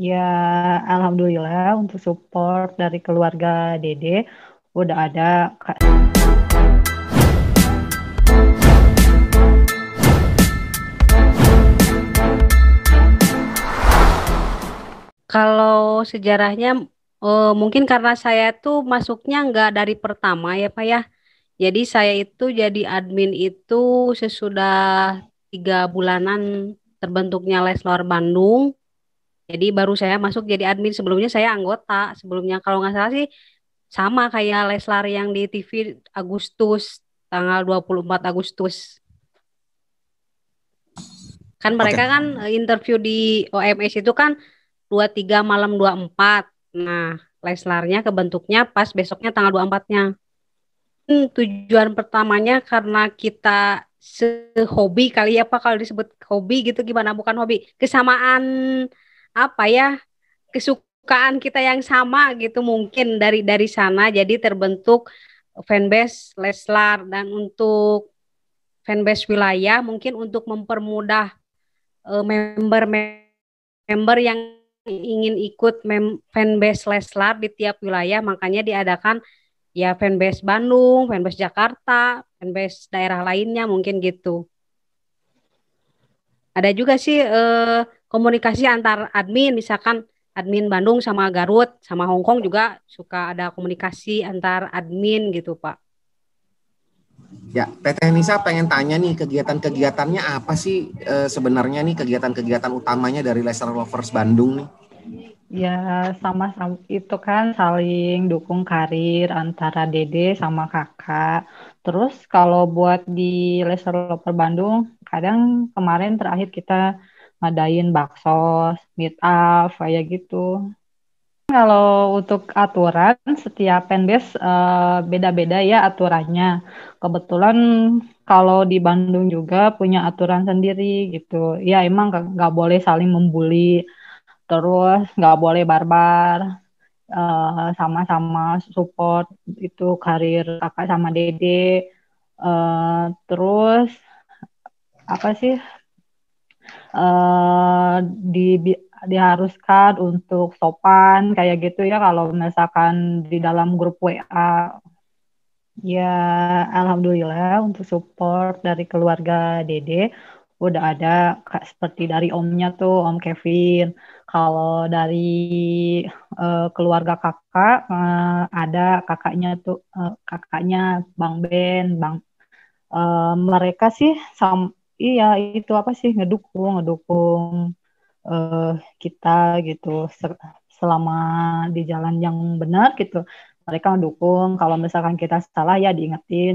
Ya, alhamdulillah untuk support dari keluarga Dede udah ada. Kak. Kalau sejarahnya eh, mungkin karena saya tuh masuknya nggak dari pertama ya Pak ya. Jadi saya itu jadi admin itu sesudah tiga bulanan terbentuknya Leslor Bandung jadi baru saya masuk jadi admin. Sebelumnya saya anggota. Sebelumnya kalau nggak salah sih sama kayak Leslar yang di TV Agustus tanggal 24 Agustus. Kan mereka okay. kan eh, interview di OMS itu kan 23 malam 24. Nah, leslarnya kebentuknya pas besoknya tanggal 24-nya. Hmm, tujuan pertamanya karena kita sehobi kali ya Pak kalau disebut hobi gitu gimana bukan hobi kesamaan apa ya kesukaan kita yang sama gitu mungkin dari dari sana jadi terbentuk fanbase Leslar dan untuk fanbase wilayah mungkin untuk mempermudah member-member uh, yang ingin ikut mem fanbase Leslar di tiap wilayah makanya diadakan ya fanbase Bandung, fanbase Jakarta, fanbase daerah lainnya mungkin gitu. Ada juga sih e, komunikasi antar admin misalkan admin Bandung sama Garut sama Hong Kong juga suka ada komunikasi antar admin gitu Pak. Ya, PT Nisa pengen tanya nih kegiatan-kegiatannya apa sih e, sebenarnya nih kegiatan-kegiatan utamanya dari Laser Lovers Bandung nih? Ya sama-sama itu kan saling dukung karir antara Dede sama kakak. Terus kalau buat di Laser Lovers Bandung, kadang kemarin terakhir kita ngadain bakso, meet up, kayak gitu. Kalau untuk aturan, setiap penbes beda eh, beda-beda ya aturannya. Kebetulan kalau di Bandung juga punya aturan sendiri gitu. Ya emang nggak boleh saling membuli, terus nggak boleh barbar, sama eh, sama-sama support itu karir kakak sama dede. Uh, terus apa sih Eh, di diharuskan untuk sopan kayak gitu ya kalau misalkan di dalam grup WA ya alhamdulillah untuk support dari keluarga Dede udah ada seperti dari omnya tuh om Kevin kalau dari uh, keluarga kakak uh, ada kakaknya tuh uh, kakaknya bang Ben bang uh, mereka sih sama iya itu apa sih ngedukung ngedukung uh, kita gitu selama di jalan yang benar gitu mereka ngedukung. kalau misalkan kita salah ya diingetin